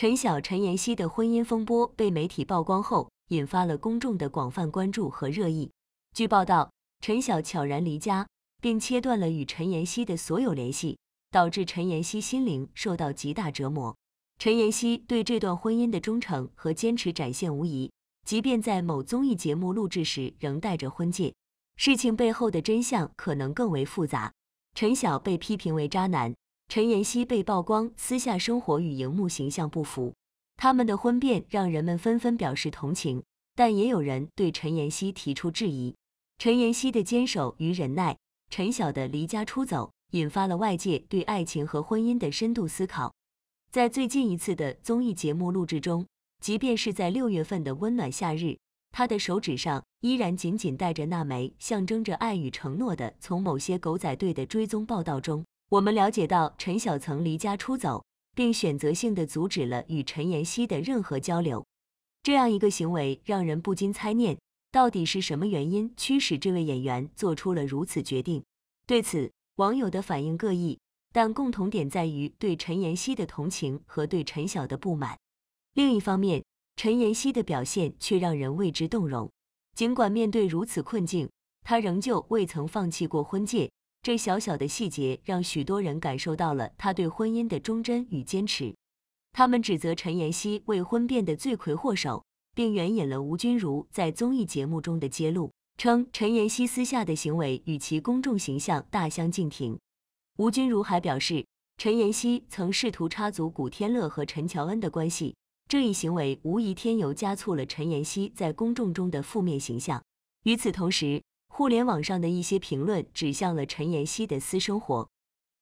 陈晓、陈妍希的婚姻风波被媒体曝光后，引发了公众的广泛关注和热议。据报道，陈晓悄然离家，并切断了与陈妍希的所有联系，导致陈妍希心灵受到极大折磨。陈妍希对这段婚姻的忠诚和坚持展现无疑，即便在某综艺节目录制时仍戴着婚戒。事情背后的真相可能更为复杂。陈晓被批评为渣男。陈妍希被曝光私下生活与荧幕形象不符，他们的婚变让人们纷纷表示同情，但也有人对陈妍希提出质疑。陈妍希的坚守与忍耐，陈晓的离家出走，引发了外界对爱情和婚姻的深度思考。在最近一次的综艺节目录制中，即便是在六月份的温暖夏日，他的手指上依然紧紧戴着那枚象征着爱与承诺的。从某些狗仔队的追踪报道中。我们了解到，陈晓曾离家出走，并选择性的阻止了与陈妍希的任何交流。这样一个行为让人不禁猜念，到底是什么原因驱使这位演员做出了如此决定？对此，网友的反应各异，但共同点在于对陈妍希的同情和对陈晓的不满。另一方面，陈妍希的表现却让人为之动容。尽管面对如此困境，她仍旧未曾放弃过婚戒。这小小的细节让许多人感受到了他对婚姻的忠贞与坚持。他们指责陈妍希为婚变的罪魁祸首，并援引了吴君如在综艺节目中的揭露，称陈妍希私下的行为与其公众形象大相径庭。吴君如还表示，陈妍希曾试图插足古天乐和陈乔恩的关系，这一行为无疑添油加醋了陈妍希在公众中的负面形象。与此同时，互联网上的一些评论指向了陈妍希的私生活，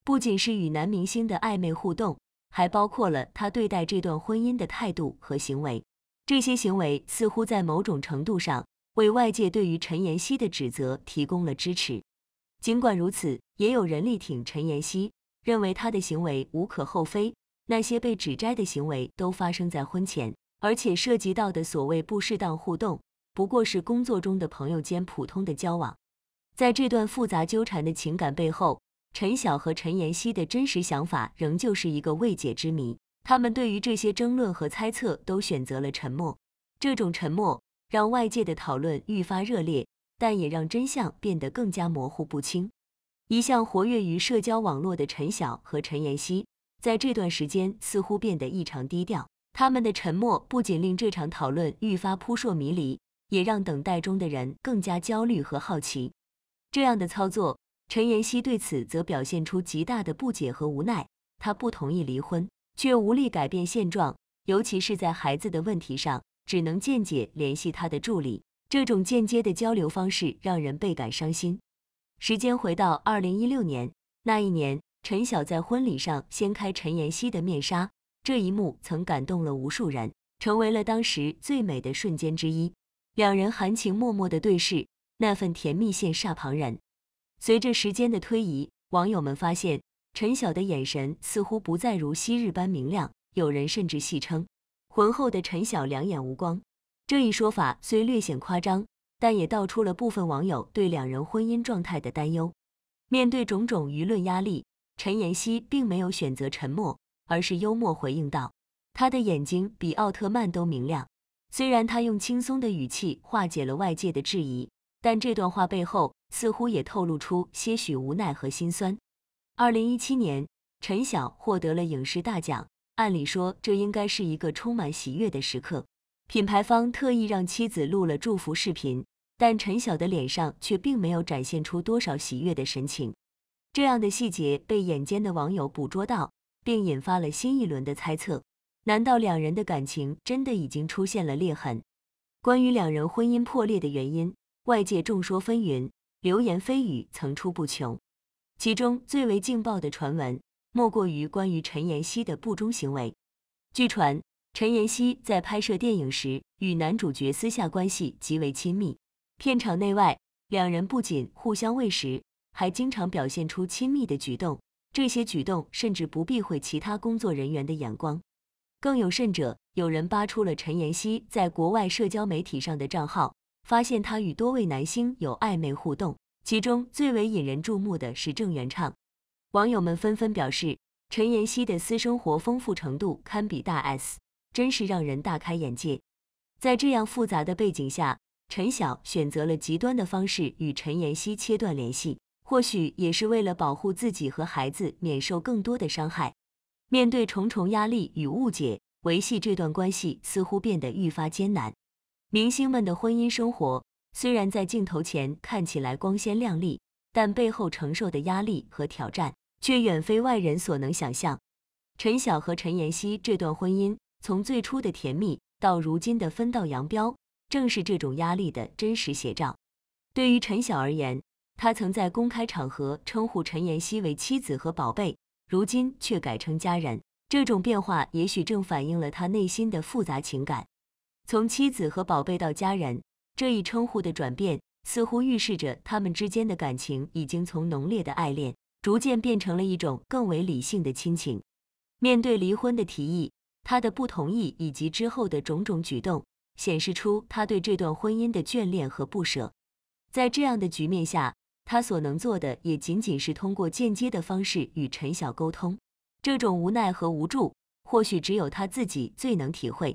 不仅是与男明星的暧昧互动，还包括了她对待这段婚姻的态度和行为。这些行为似乎在某种程度上为外界对于陈妍希的指责提供了支持。尽管如此，也有人力挺陈妍希，认为她的行为无可厚非。那些被指摘的行为都发生在婚前，而且涉及到的所谓不适当互动。不过是工作中的朋友间普通的交往，在这段复杂纠缠的情感背后，陈晓和陈妍希的真实想法仍旧是一个未解之谜。他们对于这些争论和猜测都选择了沉默，这种沉默让外界的讨论愈发热烈，但也让真相变得更加模糊不清。一向活跃于社交网络的陈晓和陈妍希，在这段时间似乎变得异常低调。他们的沉默不仅令这场讨论愈发扑朔迷离。也让等待中的人更加焦虑和好奇。这样的操作，陈妍希对此则表现出极大的不解和无奈。她不同意离婚，却无力改变现状，尤其是在孩子的问题上，只能间接联系她的助理。这种间接的交流方式让人倍感伤心。时间回到二零一六年，那一年，陈晓在婚礼上掀开陈妍希的面纱，这一幕曾感动了无数人，成为了当时最美的瞬间之一。两人含情脉脉的对视，那份甜蜜羡煞旁人。随着时间的推移，网友们发现陈晓的眼神似乎不再如昔日般明亮，有人甚至戏称：“浑厚的陈晓两眼无光。”这一说法虽略显夸张，但也道出了部分网友对两人婚姻状态的担忧。面对种种舆论压力，陈妍希并没有选择沉默，而是幽默回应道：“他的眼睛比奥特曼都明亮。”虽然他用轻松的语气化解了外界的质疑，但这段话背后似乎也透露出些许无奈和心酸。二零一七年，陈晓获得了影视大奖，按理说这应该是一个充满喜悦的时刻。品牌方特意让妻子录了祝福视频，但陈晓的脸上却并没有展现出多少喜悦的神情。这样的细节被眼尖的网友捕捉到，并引发了新一轮的猜测。难道两人的感情真的已经出现了裂痕？关于两人婚姻破裂的原因，外界众说纷纭，流言蜚语层出不穷。其中最为劲爆的传闻，莫过于关于陈妍希的不忠行为。据传，陈妍希在拍摄电影时，与男主角私下关系极为亲密，片场内外两人不仅互相喂食，还经常表现出亲密的举动。这些举动甚至不避讳其他工作人员的眼光。更有甚者，有人扒出了陈妍希在国外社交媒体上的账号，发现她与多位男星有暧昧互动，其中最为引人注目的是郑元畅。网友们纷纷表示，陈妍希的私生活丰富程度堪比大 S，真是让人大开眼界。在这样复杂的背景下，陈晓选择了极端的方式与陈妍希切断联系，或许也是为了保护自己和孩子免受更多的伤害。面对重重压力与误解，维系这段关系似乎变得愈发艰难。明星们的婚姻生活虽然在镜头前看起来光鲜亮丽，但背后承受的压力和挑战却远非外人所能想象。陈晓和陈妍希这段婚姻，从最初的甜蜜到如今的分道扬镳，正是这种压力的真实写照。对于陈晓而言，他曾在公开场合称呼陈妍希为妻子和宝贝。如今却改成家人，这种变化也许正反映了他内心的复杂情感。从妻子和宝贝到家人，这一称呼的转变，似乎预示着他们之间的感情已经从浓烈的爱恋，逐渐变成了一种更为理性的亲情。面对离婚的提议，他的不同意以及之后的种种举动，显示出他对这段婚姻的眷恋和不舍。在这样的局面下，他所能做的也仅仅是通过间接的方式与陈晓沟通，这种无奈和无助或许只有他自己最能体会。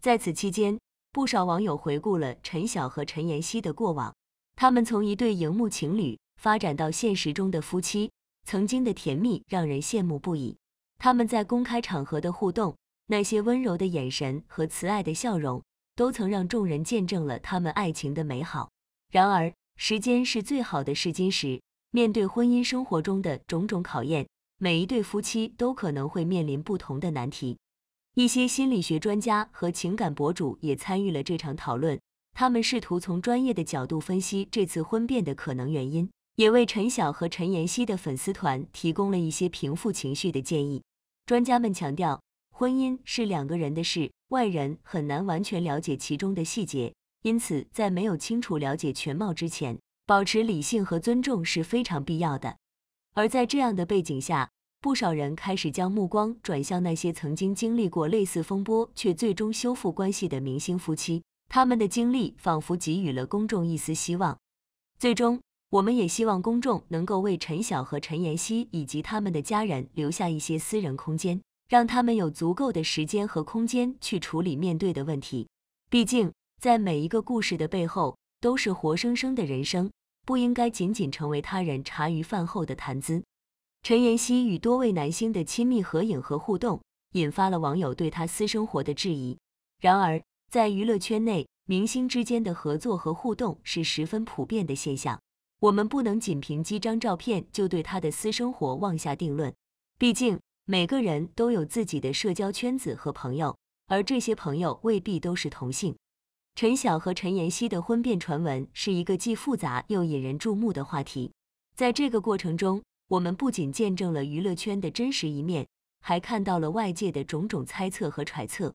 在此期间，不少网友回顾了陈晓和陈妍希的过往，他们从一对荧幕情侣发展到现实中的夫妻，曾经的甜蜜让人羡慕不已。他们在公开场合的互动，那些温柔的眼神和慈爱的笑容，都曾让众人见证了他们爱情的美好。然而，时间是最好的试金石。面对婚姻生活中的种种考验，每一对夫妻都可能会面临不同的难题。一些心理学专家和情感博主也参与了这场讨论，他们试图从专业的角度分析这次婚变的可能原因，也为陈晓和陈妍希的粉丝团提供了一些平复情绪的建议。专家们强调，婚姻是两个人的事，外人很难完全了解其中的细节。因此，在没有清楚了解全貌之前，保持理性和尊重是非常必要的。而在这样的背景下，不少人开始将目光转向那些曾经经历过类似风波却最终修复关系的明星夫妻，他们的经历仿佛给予了公众一丝希望。最终，我们也希望公众能够为陈晓和陈妍希以及他们的家人留下一些私人空间，让他们有足够的时间和空间去处理面对的问题。毕竟，在每一个故事的背后，都是活生生的人生，不应该仅仅成为他人茶余饭后的谈资。陈妍希与多位男星的亲密合影和互动，引发了网友对她私生活的质疑。然而，在娱乐圈内，明星之间的合作和互动是十分普遍的现象。我们不能仅凭几张照片就对她的私生活妄下定论。毕竟，每个人都有自己的社交圈子和朋友，而这些朋友未必都是同性。陈晓和陈妍希的婚变传闻是一个既复杂又引人注目的话题。在这个过程中，我们不仅见证了娱乐圈的真实一面，还看到了外界的种种猜测和揣测。